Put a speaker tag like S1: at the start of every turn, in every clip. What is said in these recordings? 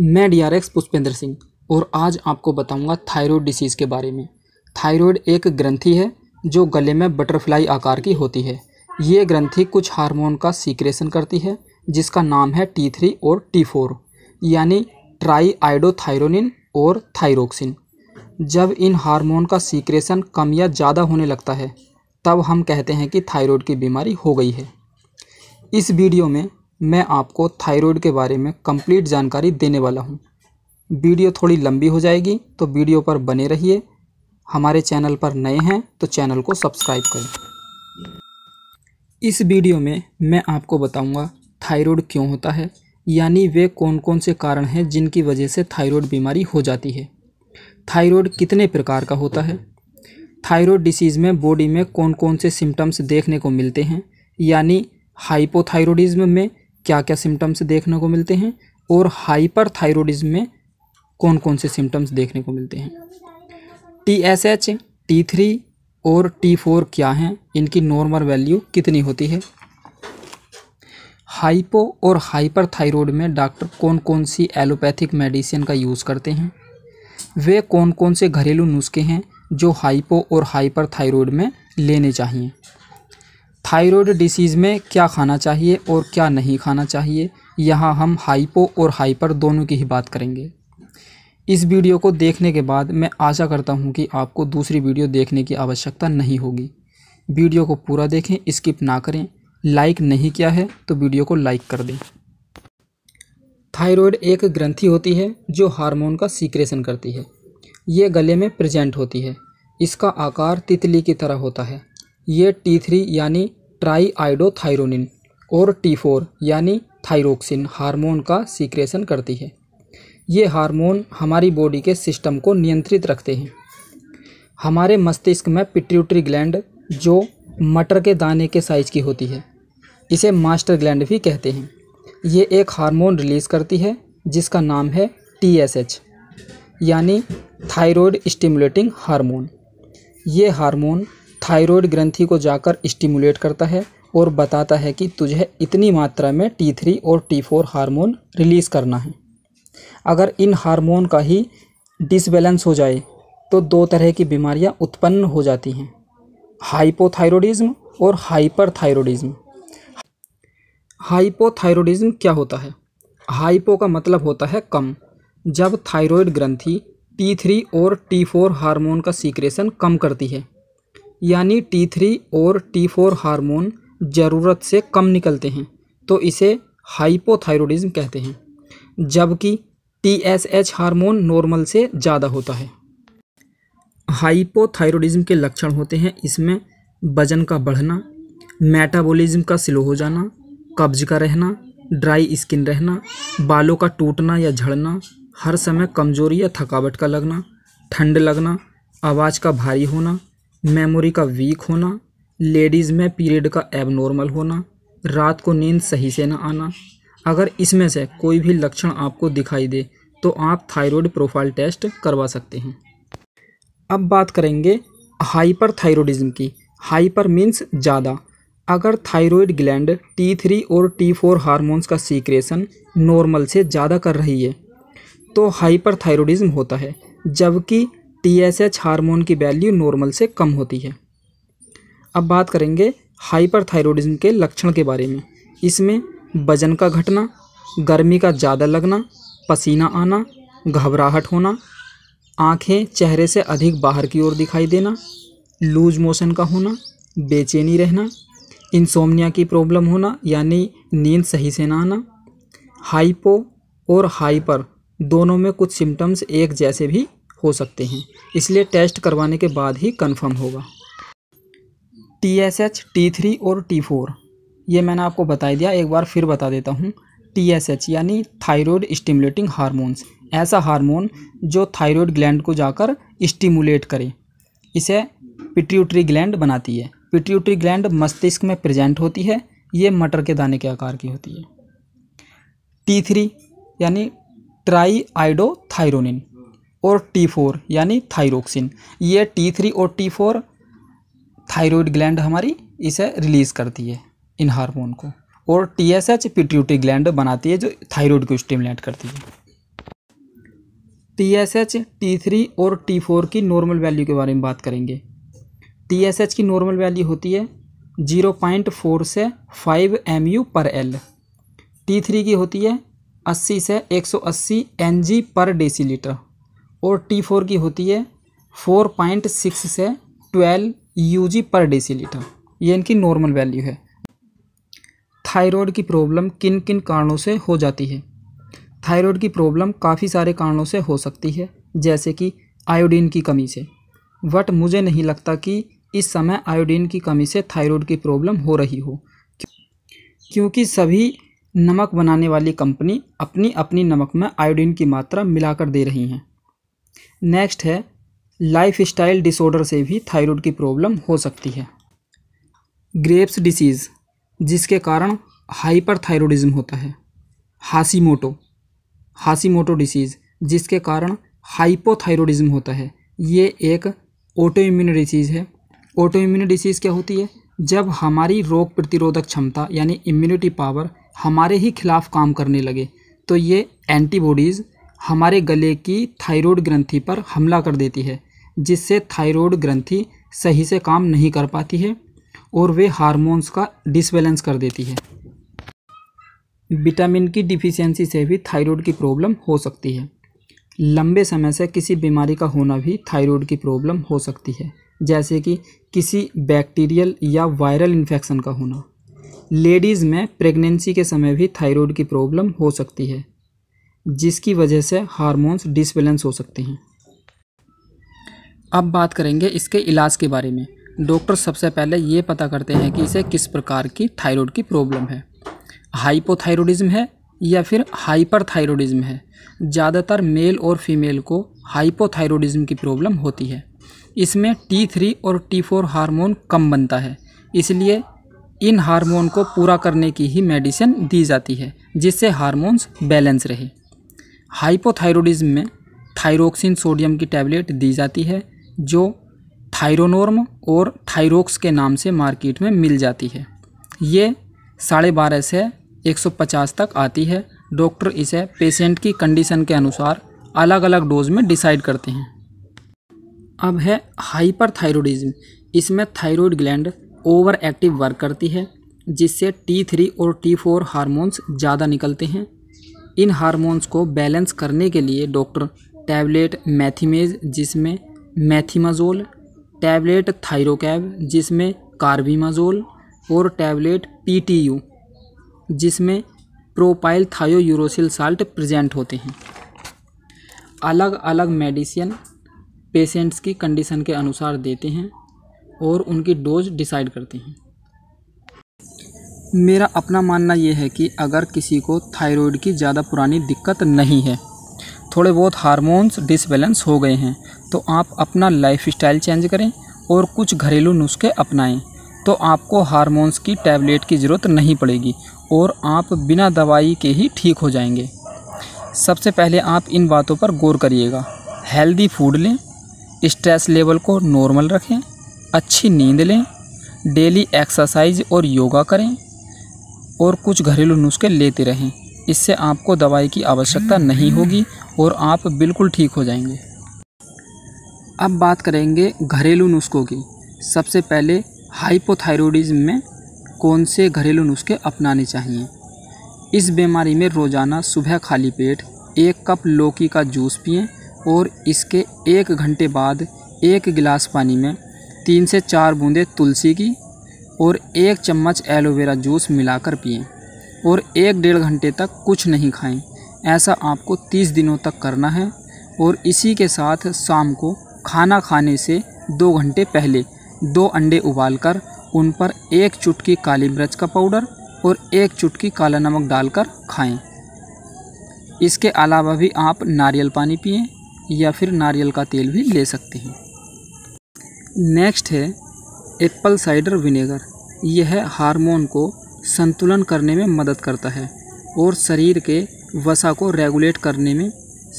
S1: मैं D R X Pushpendra Singh और आज आपको बताऊंगा थायराइड डिसीज़ के बारे में थायराइड एक ग्रंथि है जो गले में बटरफ्लाई आकार की होती है ये ग्रंथि कुछ हार्मोन का सीक्रेशन करती है जिसका नाम है टी थ्री और टी फोर यानी ट्राई आइडोथायरोनिन और थायरोक्सिन जब इन हार्मोन का सीक्रेशन कम या ज़्यादा होने लगता है तब हम कहते हैं कि थायरॉयड की बीमारी हो गई है इस वीडियो में मैं आपको थायराइड के बारे में कंप्लीट जानकारी देने वाला हूँ वीडियो थोड़ी लंबी हो जाएगी तो वीडियो पर बने रहिए हमारे चैनल पर नए हैं तो चैनल को सब्सक्राइब करें इस वीडियो में मैं आपको बताऊंगा थायराइड क्यों होता है यानी वे कौन कौन से कारण हैं जिनकी वजह से थायराइड बीमारी हो जाती है थायराइड कितने प्रकार का होता है थायराइड डिसीज़ में बॉडी में कौन कौन से सिम्टम्स देखने को मिलते हैं यानी हाइपोथायरोडिज्म में क्या क्या सिम्टम्स देखने को मिलते हैं और हाइपर थायरोडिज्म में कौन कौन से सिम्टम्स देखने को मिलते हैं T S H T three और टी फोर क्या हैं इनकी नॉर्मल वैल्यू कितनी होती है हाइपो और हाइपर थायरोड में डॉक्टर कौन कौन सी एलोपैथिक मेडिसिन का यूज़ करते हैं वे कौन कौन से घरेलू नुस्खे हैं जो हाइपो और हाइपर थायरोड में लेने चाहिए थायरॉयड डिसीज़ में क्या खाना चाहिए और क्या नहीं खाना चाहिए यहाँ हम हाइपो और हाइपर दोनों की ही बात करेंगे इस वीडियो को देखने के बाद मैं आशा करता हूँ कि आपको दूसरी वीडियो देखने की आवश्यकता नहीं होगी वीडियो को पूरा देखें स्किप ना करें लाइक नहीं किया है तो वीडियो को लाइक कर दें थायरॉयड एक ग्रंथि होती है जो हार्मोन का सीक्रेशन करती है ये गले में प्रेजेंट होती है इसका आकार तितली की तरह होता है ये टी थ्री यानी ट्राईआइडोथायरोनिन और टी फोर यानी थायरोक्सिन हार्मोन का सीक्रेशन करती है ये हार्मोन हमारी बॉडी के सिस्टम को नियंत्रित रखते हैं हमारे मस्तिष्क में पिट्यूटरी ग्लैंड जो मटर के दाने के साइज की होती है इसे मास्टर ग्लैंड भी कहते हैं ये एक हार्मोन रिलीज़ करती है जिसका नाम है टी एस एच यानी थायरॉयड स्टिमुलेटिंग हार्मोन ये हार्मोन थायरॉयड ग्रंथि को जाकर स्टिमुलेट करता है और बताता है कि तुझे इतनी मात्रा में टी थ्री और टी फोर हार्मोन रिलीज़ करना है अगर इन हार्मोन का ही डिसबैलेंस हो जाए तो दो तरह की बीमारियां उत्पन्न हो जाती हैं हाइपोथायरोडिज्म और हाइपरथायरोडिज्म हाइपोथायरोडिज्म क्या होता है हाइपो का मतलब होता है कम जब थायरॉयड ग्रंथि टी थ्री और टी फोर हार्मोन का सीक्रेशन कम करती है यानी टी थ्री और टी फोर हार्मोन ज़रूरत से कम निकलते हैं तो इसे हाइपोथायरोडिज्म कहते हैं जबकि T S H hormone normal से ज़्यादा होता है हाइपोथायरोडिज्म के लक्षण होते हैं इसमें वजन का बढ़ना मेटाबॉलिज्म का स्लो हो जाना कब्ज का रहना ड्राई स्किन रहना बालों का टूटना या झड़ना हर समय कमजोरी या थकावट का लगना ठंड लगना आवाज़ का भारी होना मेमोरी का वीक होना लेडीज़ में पीरियड का एबनॉर्मल होना रात को नींद सही से ना आना अगर इसमें से कोई भी लक्षण आपको दिखाई दे तो आप थायराइड प्रोफाइल टेस्ट करवा सकते हैं अब बात करेंगे हाइपर थायरोडिज्म की हाइपर मीन्स ज़्यादा अगर थायराइड ग्लैंड टी थ्री और टी फोर हारमोन्स का सीक्रेशन नॉर्मल से ज़्यादा कर रही है तो हाइपर थायरोडिज्म होता है जबकि टी एस एच हारमोन की वैल्यू नॉर्मल से कम होती है अब बात करेंगे हाइपरथायरॉयडिज्म के लक्षण के बारे में इसमें वजन का घटना गर्मी का ज़्यादा लगना पसीना आना घबराहट होना आँखें चेहरे से अधिक बाहर की ओर दिखाई देना लूज मोशन का होना बेचैनी रहना इंसोमनिया की प्रॉब्लम होना यानी नींद सही से ना आना हाइपो और हाइपर दोनों में कुछ सिम्टम्स एक जैसे भी हो सकते हैं इसलिए टेस्ट करवाने के बाद ही कंफर्म होगा T S H T three और टी फोर ये मैंने आपको बता दिया एक बार फिर बता देता हूँ टी एस एच यानी थायरॉयड स्टिमुलेटिंग हारमोन्स ऐसा हारमोन जो थायरॉयड ग्लैंड को जाकर स्टिमुलेट करे इसे पिट्यूटरी ग्लैंड बनाती है पिट्यूटरी ग्लैंड मस्तिष्क में प्रेजेंट होती है ये मटर के दाने के आकार की होती है टी थ्री यानी ट्राई आइडो थायरोनिन और टी फोर यानी थायरोक्सिन ये टी थ्री और टी फोर ग्लैंड हमारी इसे रिलीज़ करती है इन हार्मोन को और T S H pituitary gland बनाती है जो थायरॉयड को स्टिमुलेट करती है T S H T three और टी फोर की नॉर्मल वैल्यू के बारे में बात करेंगे टी एस एच की नॉर्मल वैल्यू होती है जीरो पॉइंट फोर से फाइव एम यू पर एल टी थ्री की होती है अस्सी से एक सौ अस्सी एन जी पर लीटर और टी फोर की होती है फोर पॉइंट सिक्स से ट्वेल्व यू जी पर डेसीलीटर ये इनकी नॉर्मल वैल्यू है थायराइड की प्रॉब्लम किन किन कारणों से हो जाती है थायराइड की प्रॉब्लम काफ़ी सारे कारणों से हो सकती है जैसे कि आयोडीन की कमी से बट मुझे नहीं लगता कि इस समय आयोडीन की कमी से थायराइड की प्रॉब्लम हो रही हो क्योंकि सभी नमक बनाने वाली कंपनी अपनी अपनी नमक में आयोडीन की मात्रा मिलाकर दे रही हैं नेक्स्ट है लाइफ स्टाइल डिसऑर्डर से भी थायराइड की प्रॉब्लम हो सकती है ग्रेप्स डिसीज़ जिसके कारण हाइपर हाइपरथायरोडिज्म होता है हासीमोटो हासीमोटो डिसीज़ जिसके कारण हाइपोथायरोडिज्म होता है ये एक ऑटोइम्यून डिसीज़ है ऑटोइम्यून डिसीज़ क्या होती है जब हमारी रोग प्रतिरोधक क्षमता यानी इम्यूनिटी पावर हमारे ही खिलाफ काम करने लगे तो ये एंटीबॉडीज़ हमारे गले की थायराइड ग्रंथि पर हमला कर देती है जिससे थायराइड ग्रंथि सही से काम नहीं कर पाती है और वे हार्मोन्स का डिसबैलेंस कर देती है विटामिन की डिफिशियंसी से भी थायरॉयड की प्रॉब्लम हो सकती है लंबे समय से किसी बीमारी का होना भी थायरॉयड की प्रॉब्लम हो सकती है जैसे कि किसी बैक्टीरियल या वायरल इन्फेक्शन का होना लेडीज़ में प्रेगनेंसी के समय भी थायरॉयड की प्रॉब्लम हो सकती है जिसकी वजह से हार्मोन्स डिसबैलेंस हो सकते हैं अब बात करेंगे इसके इलाज के बारे में डॉक्टर सबसे पहले ये पता करते हैं कि इसे किस प्रकार की थायराइड की प्रॉब्लम है हाइपोथायरोडिज्म है या फिर हाइपरथायरोडिज्म है ज़्यादातर मेल और फीमेल को हाइपोथायरोडिज्म की प्रॉब्लम होती है इसमें टी थ्री और टी फोर हारमोन कम बनता है इसलिए इन हारमोन को पूरा करने की ही मेडिसिन दी जाती है जिससे हारमोन्स बैलेंस रहे हाइपोथायरोडिज्म में थायरोक्सिन सोडियम की टैबलेट दी जाती है जो थायरोनॉर्म और थायरोक्स के नाम से मार्केट में मिल जाती है ये साढ़े बारह से 150 तक आती है डॉक्टर इसे पेशेंट की कंडीशन के अनुसार अलग अलग डोज में डिसाइड करते हैं अब है हाइपरथायरोडिज्म इसमें thyroid gland over active work करती है जिससे टी थ्री और टी फोर हारमोन्स ज़्यादा निकलते हैं इन हार्मोन्स को बैलेंस करने के लिए डॉक्टर टैबलेट मैथीमेज जिसमें मैथीमाजोल टैबलेट थायरोकैब जिसमें कार्बीमाजोल और टैबलेट पीटीयू जिसमें प्रोपाइल यूरोसिल साल्ट प्रेजेंट होते हैं अलग अलग मेडिसिन पेशेंट्स की कंडीशन के अनुसार देते हैं और उनकी डोज डिसाइड करते हैं मेरा अपना मानना यह है कि अगर किसी को थायराइड की ज़्यादा पुरानी दिक्कत नहीं है थोड़े बहुत हार्मोन्स डिसबैलेंस हो गए हैं तो आप अपना लाइफ स्टाइल चेंज करें और कुछ घरेलू नुस्खे अपनाएं तो आपको हार्मोन्स की टैबलेट की ज़रूरत नहीं पड़ेगी और आप बिना दवाई के ही ठीक हो जाएंगे सबसे पहले आप इन बातों पर गौर करिएगा हेल्दी फूड लें स्ट्रेस लेवल को नॉर्मल रखें अच्छी नींद लें डेली एक्सरसाइज और योगा करें और कुछ घरेलू नुस्खे लेते रहें इससे आपको दवाई की आवश्यकता नहीं होगी और आप बिल्कुल ठीक हो जाएंगे अब बात करेंगे घरेलू नुस्खों की सबसे पहले हाइपोथायरोडिज्म में कौन से घरेलू नुस्खे अपनाने चाहिए इस बीमारी में रोज़ाना सुबह खाली पेट एक कप लौकी का जूस पिएं और इसके एक घंटे बाद एक गिलास पानी में तीन से चार बूंदे तुलसी की और एक चम्मच एलोवेरा जूस मिलाकर पिएं और एक डेढ़ घंटे तक कुछ नहीं खाएं ऐसा आपको तीस दिनों तक करना है और इसी के साथ शाम को खाना खाने से दो घंटे पहले दो अंडे उबालकर उन पर एक चुटकी काली मिर्च का पाउडर और एक चुटकी काला नमक डालकर खाएं। इसके अलावा भी आप नारियल पानी पिए या फिर नारियल का तेल भी ले सकते हैं नेक्स्ट है एप्पल साइडर विनेगर यह हार्मोन को संतुलन करने में मदद करता है और शरीर के वसा को रेगुलेट करने में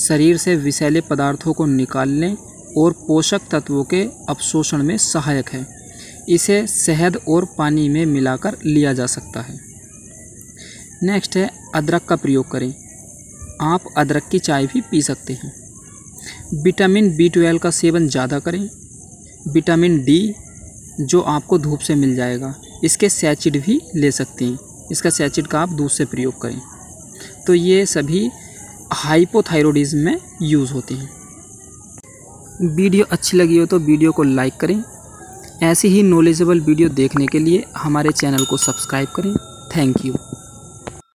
S1: शरीर से विषैले पदार्थों को निकालने और पोषक तत्वों के अवशोषण में सहायक है इसे शहद और पानी में मिलाकर लिया जा सकता है नेक्स्ट है अदरक का प्रयोग करें आप अदरक की चाय भी पी सकते हैं विटामिन बी ट्वेल्व का सेवन ज़्यादा करें विटामिन डी जो आपको धूप से मिल जाएगा इसके सैचिड भी ले सकते हैं इसका सैचिड का आप दूध से प्रयोग करें तो ये सभी हाइपोथायरोडिज्म में यूज़ होते हैं वीडियो अच्छी लगी हो तो वीडियो को लाइक करें ऐसी ही नॉलेजेबल वीडियो देखने के लिए हमारे चैनल को सब्सक्राइब करें थैंक यू